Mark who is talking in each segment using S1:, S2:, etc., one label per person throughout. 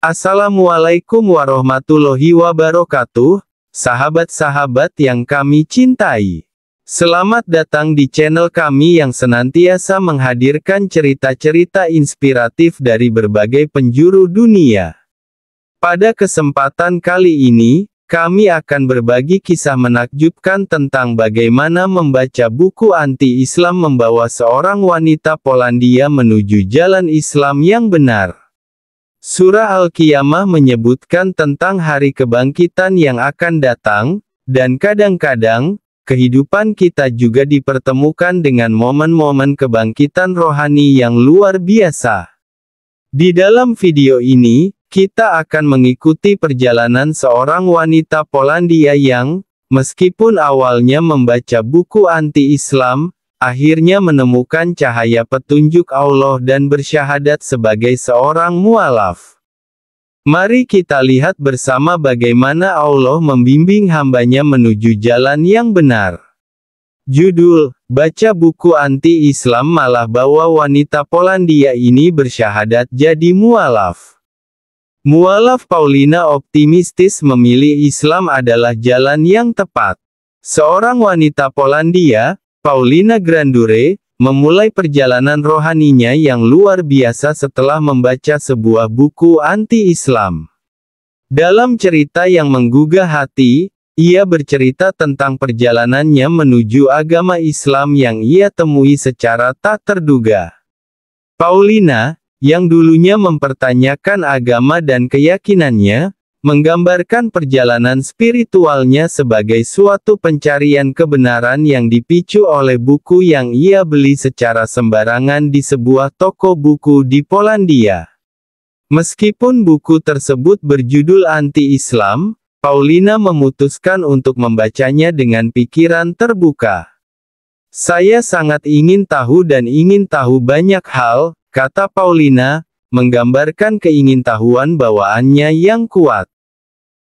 S1: Assalamualaikum warahmatullahi wabarakatuh, sahabat-sahabat yang kami cintai. Selamat datang di channel kami yang senantiasa menghadirkan cerita-cerita inspiratif dari berbagai penjuru dunia. Pada kesempatan kali ini, kami akan berbagi kisah menakjubkan tentang bagaimana membaca buku anti-Islam membawa seorang wanita Polandia menuju jalan Islam yang benar. Surah Al-Qiyamah menyebutkan tentang hari kebangkitan yang akan datang, dan kadang-kadang, kehidupan kita juga dipertemukan dengan momen-momen kebangkitan rohani yang luar biasa. Di dalam video ini, kita akan mengikuti perjalanan seorang wanita Polandia yang, meskipun awalnya membaca buku anti-Islam, akhirnya menemukan cahaya petunjuk Allah dan bersyahadat sebagai seorang mualaf. Mari kita lihat bersama bagaimana Allah membimbing hambanya menuju jalan yang benar. Judul, baca buku anti-Islam malah bawa wanita Polandia ini bersyahadat jadi mualaf. Mualaf Paulina optimistis memilih Islam adalah jalan yang tepat. Seorang wanita Polandia, Paulina Grandure, memulai perjalanan rohaninya yang luar biasa setelah membaca sebuah buku anti-Islam. Dalam cerita yang menggugah hati, ia bercerita tentang perjalanannya menuju agama Islam yang ia temui secara tak terduga. Paulina, yang dulunya mempertanyakan agama dan keyakinannya, menggambarkan perjalanan spiritualnya sebagai suatu pencarian kebenaran yang dipicu oleh buku yang ia beli secara sembarangan di sebuah toko buku di Polandia. Meskipun buku tersebut berjudul Anti-Islam, Paulina memutuskan untuk membacanya dengan pikiran terbuka. Saya sangat ingin tahu dan ingin tahu banyak hal, kata Paulina, menggambarkan keingintahuan bawaannya yang kuat.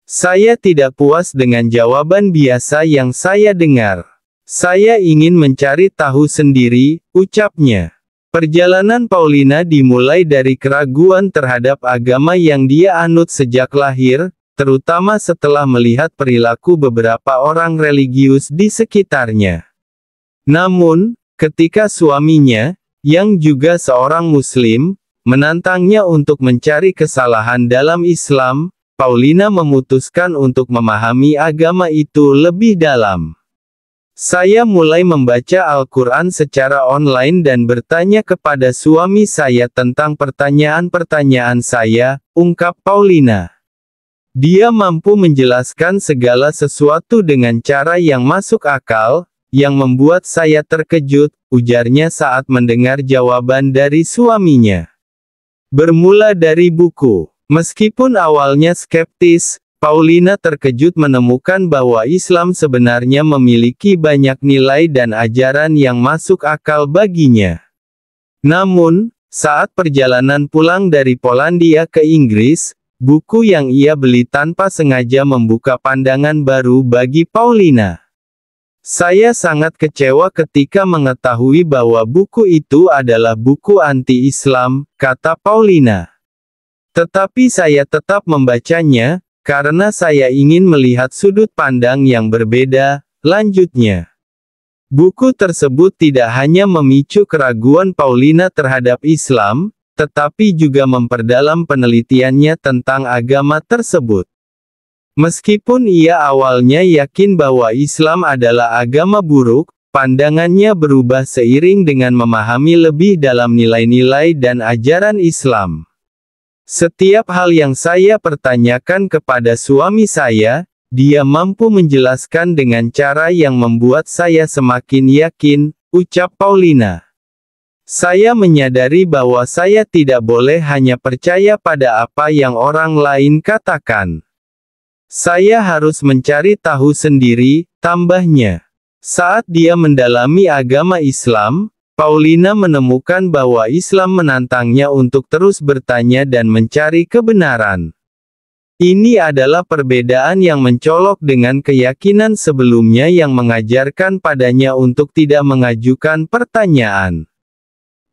S1: Saya tidak puas dengan jawaban biasa yang saya dengar. Saya ingin mencari tahu sendiri, ucapnya. Perjalanan Paulina dimulai dari keraguan terhadap agama yang dia anut sejak lahir, terutama setelah melihat perilaku beberapa orang religius di sekitarnya. Namun, ketika suaminya, yang juga seorang Muslim, menantangnya untuk mencari kesalahan dalam Islam, Paulina memutuskan untuk memahami agama itu lebih dalam. Saya mulai membaca Al-Quran secara online dan bertanya kepada suami saya tentang pertanyaan-pertanyaan saya, ungkap Paulina. Dia mampu menjelaskan segala sesuatu dengan cara yang masuk akal, yang membuat saya terkejut, ujarnya saat mendengar jawaban dari suaminya. Bermula dari buku. Meskipun awalnya skeptis, Paulina terkejut menemukan bahwa Islam sebenarnya memiliki banyak nilai dan ajaran yang masuk akal baginya. Namun, saat perjalanan pulang dari Polandia ke Inggris, buku yang ia beli tanpa sengaja membuka pandangan baru bagi Paulina. Saya sangat kecewa ketika mengetahui bahwa buku itu adalah buku anti-Islam, kata Paulina. Tetapi saya tetap membacanya, karena saya ingin melihat sudut pandang yang berbeda, lanjutnya. Buku tersebut tidak hanya memicu keraguan Paulina terhadap Islam, tetapi juga memperdalam penelitiannya tentang agama tersebut. Meskipun ia awalnya yakin bahwa Islam adalah agama buruk, pandangannya berubah seiring dengan memahami lebih dalam nilai-nilai dan ajaran Islam. Setiap hal yang saya pertanyakan kepada suami saya, dia mampu menjelaskan dengan cara yang membuat saya semakin yakin, ucap Paulina. Saya menyadari bahwa saya tidak boleh hanya percaya pada apa yang orang lain katakan. Saya harus mencari tahu sendiri, tambahnya. Saat dia mendalami agama Islam, Paulina menemukan bahwa Islam menantangnya untuk terus bertanya dan mencari kebenaran. Ini adalah perbedaan yang mencolok dengan keyakinan sebelumnya yang mengajarkan padanya untuk tidak mengajukan pertanyaan.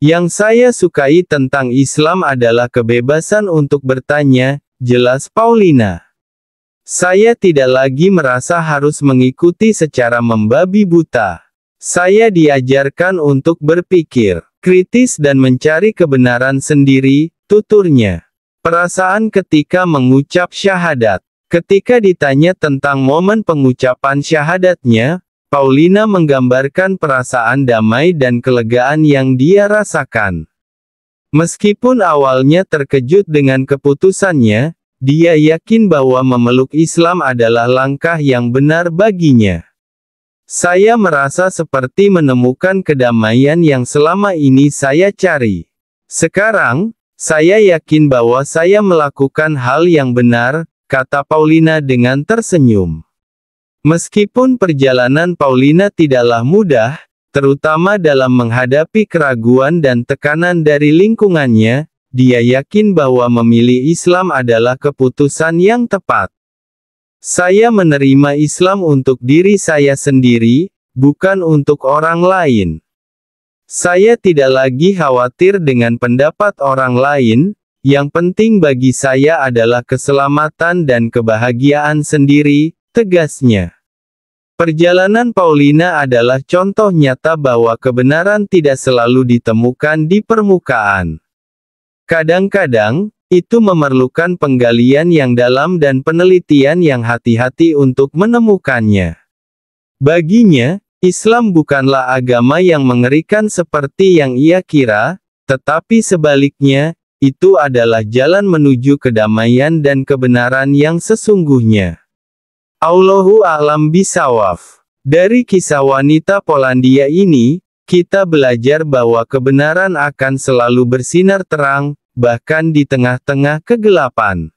S1: Yang saya sukai tentang Islam adalah kebebasan untuk bertanya, jelas Paulina. Saya tidak lagi merasa harus mengikuti secara membabi buta. Saya diajarkan untuk berpikir, kritis dan mencari kebenaran sendiri, tuturnya. Perasaan ketika mengucap syahadat. Ketika ditanya tentang momen pengucapan syahadatnya, Paulina menggambarkan perasaan damai dan kelegaan yang dia rasakan. Meskipun awalnya terkejut dengan keputusannya, dia yakin bahwa memeluk Islam adalah langkah yang benar baginya. Saya merasa seperti menemukan kedamaian yang selama ini saya cari. Sekarang, saya yakin bahwa saya melakukan hal yang benar, kata Paulina dengan tersenyum. Meskipun perjalanan Paulina tidaklah mudah, terutama dalam menghadapi keraguan dan tekanan dari lingkungannya, dia yakin bahwa memilih Islam adalah keputusan yang tepat. Saya menerima Islam untuk diri saya sendiri, bukan untuk orang lain. Saya tidak lagi khawatir dengan pendapat orang lain, yang penting bagi saya adalah keselamatan dan kebahagiaan sendiri, tegasnya. Perjalanan Paulina adalah contoh nyata bahwa kebenaran tidak selalu ditemukan di permukaan. Kadang-kadang, itu memerlukan penggalian yang dalam dan penelitian yang hati-hati untuk menemukannya. Baginya, Islam bukanlah agama yang mengerikan seperti yang ia kira, tetapi sebaliknya, itu adalah jalan menuju kedamaian dan kebenaran yang sesungguhnya. Allahu a'lam bisawaf. Dari kisah wanita Polandia ini, kita belajar bahwa kebenaran akan selalu bersinar terang, bahkan di tengah-tengah kegelapan.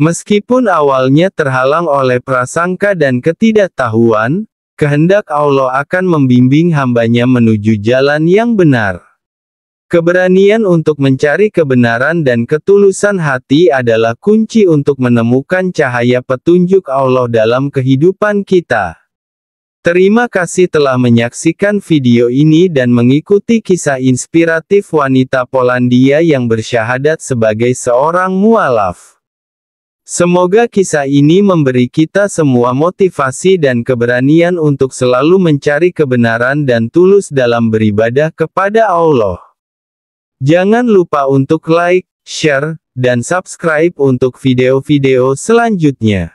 S1: Meskipun awalnya terhalang oleh prasangka dan ketidaktahuan, kehendak Allah akan membimbing hambanya menuju jalan yang benar. Keberanian untuk mencari kebenaran dan ketulusan hati adalah kunci untuk menemukan cahaya petunjuk Allah dalam kehidupan kita. Terima kasih telah menyaksikan video ini dan mengikuti kisah inspiratif wanita Polandia yang bersyahadat sebagai seorang mualaf. Semoga kisah ini memberi kita semua motivasi dan keberanian untuk selalu mencari kebenaran dan tulus dalam beribadah kepada Allah. Jangan lupa untuk like, share, dan subscribe untuk video-video selanjutnya.